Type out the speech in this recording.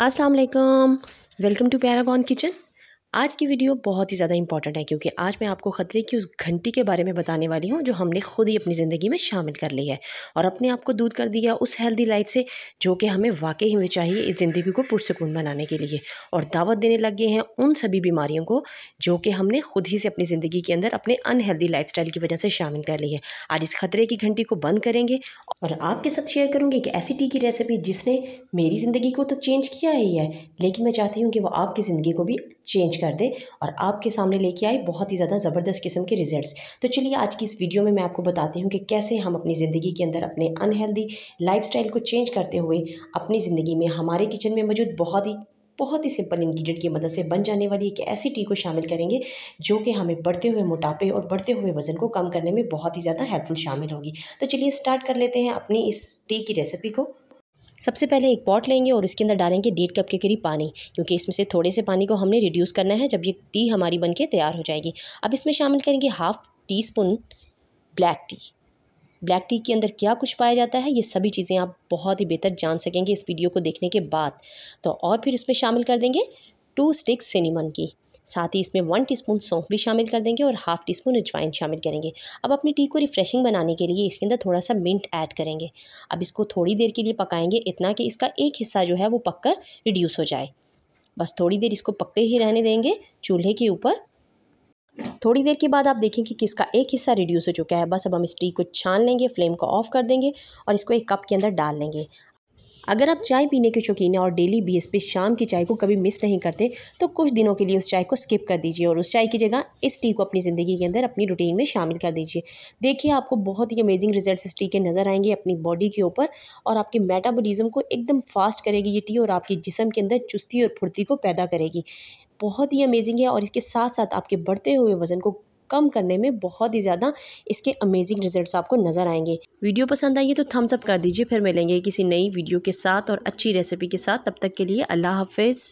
अस्सलाम welcome to Paragon kitchen आज की वीडियो बहुत ही ज़्यादा इंपॉर्टेंट है क्योंकि आज मैं आपको ख़तरे की उस घंटी के बारे में बताने वाली हूँ जो हमने खुद ही अपनी ज़िंदगी में शामिल कर ली है और अपने आप को दूर कर दिया उस हेल्दी लाइफ से जो कि हमें वाकई में चाहिए इस ज़िंदगी को पुरसकून बनाने के लिए और दावत देने लग गए हैं उन सभी बीमारियों को जो कि हमने खुद ही से अपनी ज़िंदगी के अंदर अपने अनहेल्दी लाइफ की वजह से शामिल कर ली है आज इस खतरे की घंटी को बंद करेंगे और आपके साथ शेयर करूँगी एक ऐसी टी की रेसिपी जिसने मेरी ज़िंदगी को तो चेंज किया ही है लेकिन मैं चाहती हूँ कि वो आपकी ज़िंदगी को भी चेंज कर दे और आपके सामने लेके आए बहुत ही ज़्यादा ज़बरदस्त किस्म के रिजल्ट्स तो चलिए आज की इस वीडियो में मैं आपको बताती हूँ कि कैसे हम अपनी ज़िंदगी के अंदर अपने अनहेल्दी लाइफस्टाइल को चेंज करते हुए अपनी ज़िंदगी में हमारे किचन में मौजूद बहुत ही बहुत ही सिंपल इन्ग्रीडियंट की मदद से बन जाने वाली एक ऐसी टी को शामिल करेंगे जो कि हमें बढ़ते हुए मोटापे और बढ़ते हुए वजन को कम करने में बहुत ही ज़्यादा हेल्पफुल शामिल होगी तो चलिए स्टार्ट कर लेते हैं अपनी इस टी की रेसिपी को सबसे पहले एक पॉट लेंगे और इसके अंदर डालेंगे डेढ़ कप के करीब पानी क्योंकि इसमें से थोड़े से पानी को हमने रिड्यूस करना है जब ये टी हमारी बन के तैयार हो जाएगी अब इसमें शामिल करेंगे half teaspoon black tea black tea के अंदर क्या कुछ पाया जाता है ये सभी चीज़ें आप बहुत ही बेहतर जान सकेंगे इस वीडियो को देखने के बाद तो और फिर इसमें शामिल कर देंगे टू स्टिक्स सिनेमन की साथ ही इसमें वन टीस्पून सौंफ भी शामिल कर देंगे और हाफ़ टी स्पून अजवाइन शामिल करेंगे अब अपनी टी को रिफ़्रेशिंग बनाने के लिए इसके अंदर थोड़ा सा मिंट ऐड करेंगे अब इसको थोड़ी देर के लिए पकाएंगे इतना कि इसका एक हिस्सा जो है वो पककर रिड्यूस हो जाए बस थोड़ी देर इसको पकते ही रहने देंगे चूल्हे के ऊपर थोड़ी देर के बाद आप देखें कि किसका एक हिस्सा रिड्यूस हो चुका है बस अब हम इस टी को छान लेंगे फ्लेम को ऑफ़ कर देंगे और इसको एक कप के अंदर डाल लेंगे अगर आप चाय पीने के शौकीन हैं और डेली बेस पे शाम की चाय को कभी मिस नहीं करते तो कुछ दिनों के लिए उस चाय को स्किप कर दीजिए और उस चाय की जगह इस टी को अपनी ज़िंदगी के अंदर अपनी रूटीन में शामिल कर दीजिए देखिए आपको बहुत ही अमेजिंग रिजल्ट इस टी के नज़र आएंगे अपनी बॉडी के ऊपर और आपके मेटाबोलिज़म को एकदम फास्ट करेगी ये टी और आपकी जिसम के अंदर चुस्ती और फुर्ती को पैदा करेगी बहुत ही अमेजिंग है और इसके साथ साथ आपके बढ़ते हुए वज़न को कम करने में बहुत ही ज़्यादा इसके अमेजिंग रिजल्ट आपको नज़र आएंगे वीडियो पसंद आई तो थम्स अप कर दीजिए फिर मिलेंगे किसी नई वीडियो के साथ और अच्छी रेसिपी के साथ तब तक के लिए अल्लाह हाफिज़